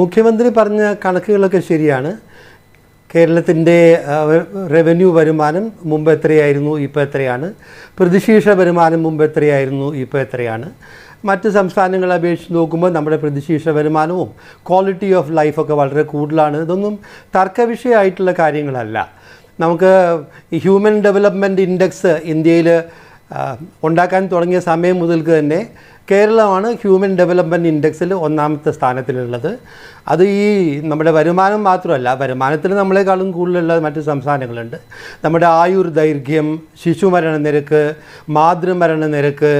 മുഖ്യമന്ത്രി പറഞ്ഞ കണക്കുകളൊക്കെ ശരിയാണ് കേരളത്തിൻ്റെ റവന്യൂ വരുമാനം മുമ്പ് എത്രയായിരുന്നു ഇപ്പോൾ എത്രയാണ് പ്രതിശീർഷ വരുമാനം മുമ്പ് എത്രയായിരുന്നു ഇപ്പോൾ എത്രയാണ് മറ്റ് സംസ്ഥാനങ്ങളെ അപേക്ഷിച്ച് നോക്കുമ്പോൾ നമ്മുടെ പ്രതിശീർഷ വരുമാനവും ക്വാളിറ്റി ഓഫ് ലൈഫൊക്കെ വളരെ കൂടുതലാണ് ഇതൊന്നും തർക്കവിഷയമായിട്ടുള്ള കാര്യങ്ങളല്ല നമുക്ക് ഹ്യൂമൻ ഡെവലപ്മെൻറ്റ് ഇൻഡെക്സ് ഇന്ത്യയിൽ ഉണ്ടാക്കാൻ തുടങ്ങിയ സമയം മുതൽക്ക് തന്നെ കേരളമാണ് ഹ്യൂമൻ ഡെവലപ്മെൻറ്റ് ഇൻഡെക്സിൽ ഒന്നാമത്തെ സ്ഥാനത്തിലുള്ളത് അത് ഈ നമ്മുടെ വരുമാനം മാത്രമല്ല വരുമാനത്തിൽ നമ്മളെക്കാളും കൂടുതലുള്ള മറ്റ് സംസ്ഥാനങ്ങളുണ്ട് നമ്മുടെ ആയുർ ദൈർഘ്യം ശിശുമരണ നിരക്ക് മാതൃമരണ നിരക്ക്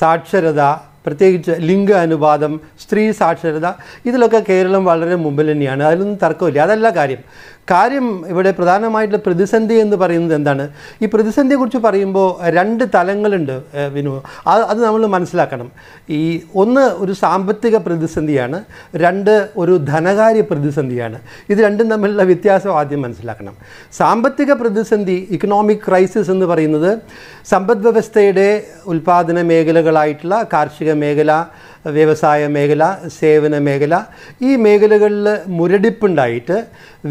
സാക്ഷരത പ്രത്യേകിച്ച് ലിംഗ അനുപാതം സ്ത്രീ സാക്ഷരത ഇതിലൊക്കെ കേരളം വളരെ മുമ്പിൽ തന്നെയാണ് അതിലൊന്നും തർക്കമില്ല അതല്ല കാര്യം കാര്യം ഇവിടെ പ്രധാനമായിട്ടുള്ള പ്രതിസന്ധി എന്ന് പറയുന്നത് എന്താണ് ഈ പ്രതിസന്ധിയെക്കുറിച്ച് പറയുമ്പോൾ രണ്ട് തലങ്ങളുണ്ട് വിനു അത് നമ്മൾ മനസ്സിലാക്കണം ഈ ഒന്ന് ഒരു സാമ്പത്തിക പ്രതിസന്ധിയാണ് രണ്ട് ഒരു ധനകാര്യ പ്രതിസന്ധിയാണ് ഇത് രണ്ടും തമ്മിലുള്ള വ്യത്യാസം ആദ്യം മനസ്സിലാക്കണം സാമ്പത്തിക പ്രതിസന്ധി ഇക്കണോമിക് ക്രൈസിസ് എന്ന് പറയുന്നത് സമ്പദ് വ്യവസ്ഥയുടെ ഉൽപ്പാദന മേഖലകളായിട്ടുള്ള കാർഷിക മേഖല വ്യവസായ മേഖല സേവന മേഖല ഈ മേഖലകളിൽ മുരടിപ്പുണ്ടായിട്ട്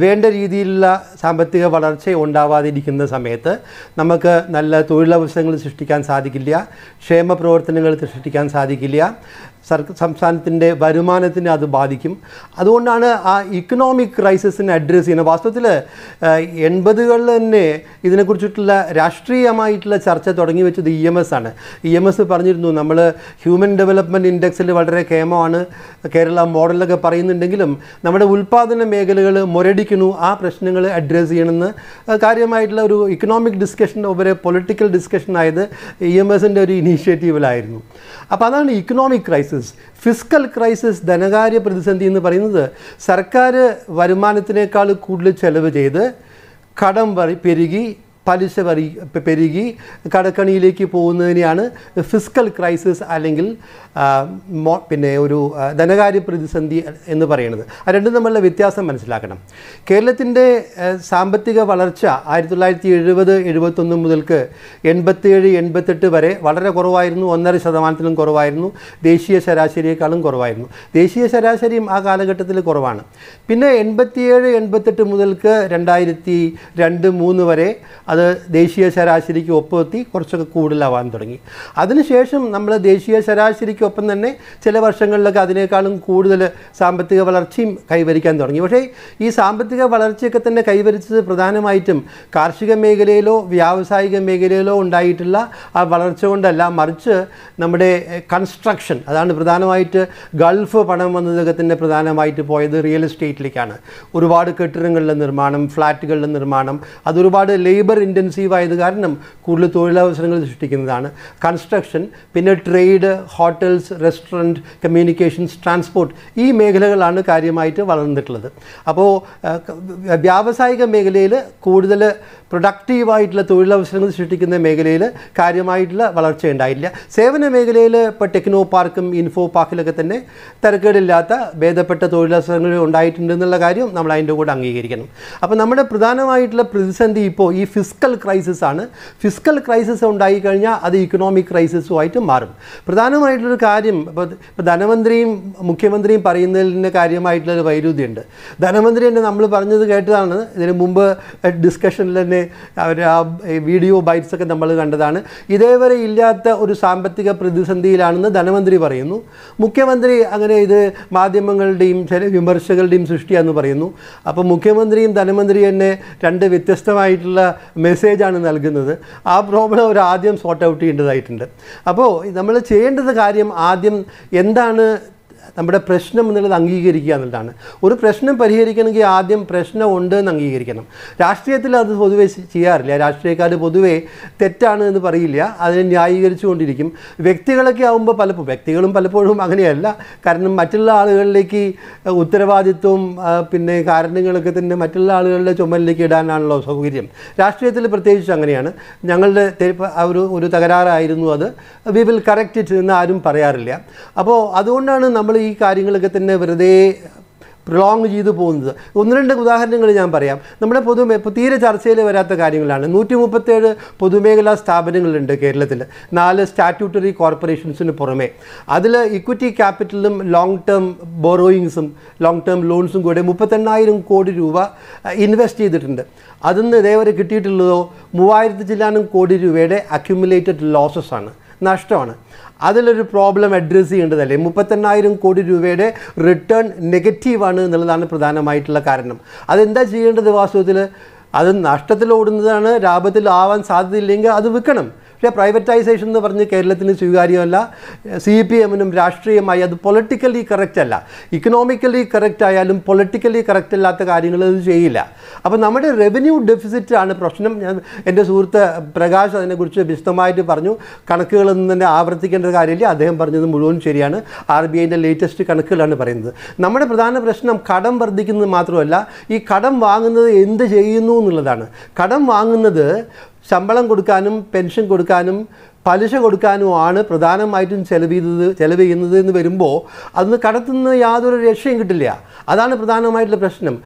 വേണ്ട രീതിയിലുള്ള സാമ്പത്തിക വളർച്ച ഉണ്ടാവാതിരിക്കുന്ന സമയത്ത് നമുക്ക് നല്ല തൊഴിലവസരങ്ങൾ സൃഷ്ടിക്കാൻ സാധിക്കില്ല ക്ഷേമ പ്രവർത്തനങ്ങൾ സൃഷ്ടിക്കാൻ സാധിക്കില്ല സർക്കാർ സംസ്ഥാനത്തിൻ്റെ വരുമാനത്തിന് അത് ബാധിക്കും അതുകൊണ്ടാണ് ആ ഇക്കണോമിക് ക്രൈസിസിനെ അഡ്രസ്സ് ചെയ്യുന്നത് വാസ്തവത്തിൽ എൺപതുകളിൽ തന്നെ ഇതിനെക്കുറിച്ചിട്ടുള്ള രാഷ്ട്രീയമായിട്ടുള്ള ചർച്ച തുടങ്ങി വെച്ചത് ഇ എം എസ് ആണ് ഇ എം എസ് പറഞ്ഞിരുന്നു നമ്മൾ ഹ്യൂമൻ ഹ്യൂമൻ ഡെവലപ്മെൻറ്റ് ഇൻഡെക്സിൽ വളരെ കേമമാണ് കേരള മോഡലൊക്കെ പറയുന്നുണ്ടെങ്കിലും നമ്മുടെ ഉൽപ്പാദന മേഖലകൾ മുരടിക്കുന്നു ആ പ്രശ്നങ്ങൾ അഡ്രസ്സ് ചെയ്യണമെന്ന് കാര്യമായിട്ടുള്ള ഒരു ഇക്കണോമിക് ഡിസ്കഷൻ e ഒരു പൊളിറ്റിക്കൽ ഡിസ്കഷൻ ആയത് ഇ എം എസിൻ്റെ ഒരു ഇനീഷ്യേറ്റീവിലായിരുന്നു അപ്പോൾ അതാണ് ഇക്കണോമിക് ക്രൈസിസ് ഫിസിക്കൽ ക്രൈസിസ് ധനകാര്യ പ്രതിസന്ധി എന്ന് പറയുന്നത് സർക്കാർ വരുമാനത്തിനേക്കാൾ കൂടുതൽ ചെലവ് ചെയ്ത് കടം പെരുകി പലിശ പരി പെരുകി കടക്കണിയിലേക്ക് പോകുന്നതിനെയാണ് ഫിസിക്കൽ ക്രൈസിസ് അല്ലെങ്കിൽ പിന്നെ ഒരു ധനകാര്യ പ്രതിസന്ധി എന്ന് പറയുന്നത് ആ രണ്ടും തമ്മിലുള്ള വ്യത്യാസം മനസ്സിലാക്കണം കേരളത്തിൻ്റെ സാമ്പത്തിക വളർച്ച ആയിരത്തി തൊള്ളായിരത്തി എഴുപത് എഴുപത്തൊന്ന് മുതൽക്ക് എൺപത്തേഴ് എൺപത്തെട്ട് വരെ വളരെ കുറവായിരുന്നു ഒന്നര ശതമാനത്തിലും കുറവായിരുന്നു ദേശീയ ശരാശരിയേക്കാളും കുറവായിരുന്നു ദേശീയ ശരാശരിയും ആ കാലഘട്ടത്തിൽ കുറവാണ് പിന്നെ എൺപത്തിയേഴ് എൺപത്തെട്ട് മുതൽക്ക് രണ്ടായിരത്തി രണ്ട് മൂന്ന് വരെ അത് ദേശീയ ശരാശരിക്ക് ഒപ്പമെത്തി കുറച്ചൊക്കെ കൂടുതലാവാൻ തുടങ്ങി അതിനുശേഷം നമ്മൾ ദേശീയ ശരാശരിക്കൊപ്പം തന്നെ ചില വർഷങ്ങളിലൊക്കെ അതിനേക്കാളും കൂടുതൽ സാമ്പത്തിക വളർച്ചയും കൈവരിക്കാൻ തുടങ്ങി പക്ഷേ ഈ സാമ്പത്തിക വളർച്ചയൊക്കെ തന്നെ കൈവരിച്ചത് പ്രധാനമായിട്ടും കാർഷിക മേഖലയിലോ വ്യാവസായിക മേഖലയിലോ ഉണ്ടായിട്ടുള്ള ആ വളർച്ച കൊണ്ടല്ല മറിച്ച് നമ്മുടെ കൺസ്ട്രക്ഷൻ അതാണ് പ്രധാനമായിട്ട് ഗൾഫ് പണം വന്നതൊക്കെ തന്നെ പ്രധാനമായിട്ട് പോയത് റിയൽ എസ്റ്റേറ്റിലേക്കാണ് ഒരുപാട് കെട്ടിടങ്ങളുടെ നിർമ്മാണം ഫ്ലാറ്റുകളുടെ നിർമ്മാണം അതൊരുപാട് ലേബർ ഇൻറ്റൻസീവ് ആയത് കാരണം കൂടുതൽ തൊഴിലവസരങ്ങൾ സൃഷ്ടിക്കുന്നതാണ് കൺസ്ട്രക്ഷൻ പിന്നെ trade hotels restaurant communications transport ഈ മേഖലകളാണ് കാര്യമായിട്ട് വളർന്നിട്ടുള്ളത് അപ്പോൾ വ്യാവസായിക മേഖലയിൽ കൂടുതൽ പ്രൊഡക്റ്റീവായിട്ടുള്ള തൊഴിലവസരങ്ങൾ സൃഷ്ടിക്കുന്ന മേഖലയിൽ കാര്യമായിട്ടുള്ള വളർച്ച ഉണ്ടായില്ല സേവന മേഖലയിൽ ഇപ്പോൾ ടെക്നോ പാർക്കും ഇൻഫോ പാർക്കിലൊക്കെ തന്നെ തിരക്കേടില്ലാത്ത ഭേദപ്പെട്ട തൊഴിലവസരങ്ങൾ ഉണ്ടായിട്ടുണ്ടെന്നുള്ള കാര്യം നമ്മൾ അതിൻ്റെ കൂടെ അംഗീകരിക്കണം അപ്പോൾ നമ്മുടെ പ്രധാനമായിട്ടുള്ള പ്രതിസന്ധി ഇപ്പോൾ ഈ ഫിസ് ഫിസ്ക്കൽ ക്രൈസിസ് ആണ് ഫിസ്ക്കൽ ക്രൈസിസ് ഉണ്ടായിക്കഴിഞ്ഞാൽ അത് ഇക്കണോമിക് ക്രൈസിസുമായിട്ട് മാറും പ്രധാനമായിട്ടുള്ളൊരു കാര്യം ഇപ്പോൾ ധനമന്ത്രിയും മുഖ്യമന്ത്രിയും പറയുന്നതിൻ്റെ കാര്യമായിട്ടുള്ളൊരു വൈരുദ്ധ്യമുണ്ട് ധനമന്ത്രി തന്നെ നമ്മൾ പറഞ്ഞത് കേട്ടതാണ് ഇതിന് മുമ്പ് ഡിസ്കഷനിൽ തന്നെ അവർ ആ വീഡിയോ ബൈറ്റ്സ് ഒക്കെ നമ്മൾ കണ്ടതാണ് ഇതേവരെ ഇല്ലാത്ത ഒരു സാമ്പത്തിക പ്രതിസന്ധിയിലാണെന്ന് ധനമന്ത്രി പറയുന്നു മുഖ്യമന്ത്രി അങ്ങനെ ഇത് മാധ്യമങ്ങളുടെയും ചില വിമർശകളുടെയും സൃഷ്ടിയാണെന്ന് പറയുന്നു അപ്പോൾ മുഖ്യമന്ത്രിയും ധനമന്ത്രിയും തന്നെ രണ്ട് വ്യത്യസ്തമായിട്ടുള്ള മെസ്സേജാണ് നൽകുന്നത് ആ പ്രോബ്ലം അവർ ആദ്യം സോർട്ട് ഔട്ട് ചെയ്യേണ്ടതായിട്ടുണ്ട് അപ്പോൾ നമ്മൾ ചെയ്യേണ്ടത് കാര്യം ആദ്യം എന്താണ് നമ്മുടെ പ്രശ്നം എന്നുള്ളത് അംഗീകരിക്കുക എന്നുള്ളതാണ് ഒരു പ്രശ്നം പരിഹരിക്കണമെങ്കിൽ ആദ്യം പ്രശ്നം ഉണ്ട് എന്ന് അംഗീകരിക്കണം രാഷ്ട്രീയത്തിൽ അത് പൊതുവെ ചെയ്യാറില്ല രാഷ്ട്രീയക്കാർ പൊതുവേ തെറ്റാണ് എന്ന് പറയില്ല അതിനെ കൊണ്ടിരിക്കും വ്യക്തികളൊക്കെ ആകുമ്പോൾ പലപ്പോഴും വ്യക്തികളും പലപ്പോഴും അങ്ങനെയല്ല കാരണം മറ്റുള്ള ആളുകളിലേക്ക് ഉത്തരവാദിത്വവും പിന്നെ കാരണങ്ങളൊക്കെ തന്നെ മറ്റുള്ള ആളുകളുടെ ചുമലിലേക്ക് ഇടാനാണല്ലോ സൗകര്യം രാഷ്ട്രീയത്തിൽ പ്രത്യേകിച്ച് അങ്ങനെയാണ് ഞങ്ങളുടെ ഒരു ഒരു തകരാറായിരുന്നു അത് വി വിൽ കറക്റ്റ് ഇറ്റ് എന്ന് ആരും പറയാറില്ല അപ്പോൾ അതുകൊണ്ടാണ് നമ്മൾ ഈ കാര്യങ്ങളൊക്കെ തന്നെ വെറുതെ പ്രൊളോങ് ചെയ്ത് പോകുന്നത് ഒന്ന് രണ്ട് ഉദാഹരണങ്ങൾ ഞാൻ പറയാം നമ്മുടെ പൊതു തീരെ ചർച്ചയിൽ വരാത്ത കാര്യങ്ങളാണ് നൂറ്റി മുപ്പത്തേഴ് പൊതുമേഖലാ സ്ഥാപനങ്ങളുണ്ട് കേരളത്തിൽ നാല് സ്റ്റാറ്റ്യൂട്ടറി കോർപ്പറേഷൻസിന് പുറമേ അതിൽ ഇക്വിറ്റി ക്യാപിറ്റലും ലോങ് ടേം ബോറോയിങ്സും ലോങ് ടേം ലോൺസും കൂടെ മുപ്പത്തെണ്ണായിരം കോടി രൂപ ഇൻവെസ്റ്റ് ചെയ്തിട്ടുണ്ട് അതിന്ന് ഇതേവരെ കിട്ടിയിട്ടുള്ളതോ മൂവായിരത്തി ചില്ലാനും കോടി രൂപയുടെ അക്യുമുലേറ്റഡ് ലോസസ് ആണ് നഷ്ടമാണ് അതിലൊരു പ്രോബ്ലം അഡ്രസ്സ് ചെയ്യേണ്ടതല്ലേ മുപ്പത്തെണ്ണായിരം കോടി രൂപയുടെ റിട്ടേൺ നെഗറ്റീവാണ് എന്നുള്ളതാണ് പ്രധാനമായിട്ടുള്ള കാരണം അതെന്താ ചെയ്യേണ്ടത് വാസ്തവത്തിൽ അത് നഷ്ടത്തിലോടുന്നതാണ് ലാഭത്തിലാവാൻ സാധ്യതയില്ലെങ്കിൽ അത് വിൽക്കണം പക്ഷേ പ്രൈവറ്റൈസേഷൻ എന്ന് പറഞ്ഞ് കേരളത്തിന് സ്വീകാര്യമല്ല സി പി എമ്മിനും രാഷ്ട്രീയമായി അത് പൊളിറ്റിക്കലി കറക്റ്റ് അല്ല ഇക്കണോമിക്കലി കറക്റ്റ് ആയാലും പൊളിറ്റിക്കലി കറക്റ്റ് അല്ലാത്ത കാര്യങ്ങൾ അത് ചെയ്യില്ല അപ്പോൾ നമ്മുടെ റവന്യൂ ഡെഫിസിറ്റാണ് പ്രശ്നം ഞാൻ എൻ്റെ സുഹൃത്ത് പ്രകാശ് അതിനെക്കുറിച്ച് വിശദമായിട്ട് പറഞ്ഞു കണക്കുകളൊന്നും തന്നെ ആവർത്തിക്കേണ്ട കാര്യമില്ല അദ്ദേഹം പറഞ്ഞത് മുഴുവൻ ശരിയാണ് ആർ ബി ഐൻ്റെ ലേറ്റസ്റ്റ് കണക്കുകളാണ് പറയുന്നത് നമ്മുടെ പ്രധാന പ്രശ്നം കടം വർദ്ധിക്കുന്നത് മാത്രമല്ല ഈ കടം വാങ്ങുന്നത് എന്ത് ചെയ്യുന്നു എന്നുള്ളതാണ് കടം വാങ്ങുന്നത് ശമ്പളം കൊടുക്കാനും പെൻഷൻ കൊടുക്കാനും പലിശ കൊടുക്കാനും ആണ് പ്രധാനമായിട്ടും ചെലവ് ചെയ്തത് ചെലവ് ചെയ്യുന്നത് എന്ന് വരുമ്പോൾ അന്ന് കടത്തുനിന്ന് യാതൊരു രക്ഷയും കിട്ടില്ല അതാണ് പ്രധാനമായിട്ടുള്ള പ്രശ്നം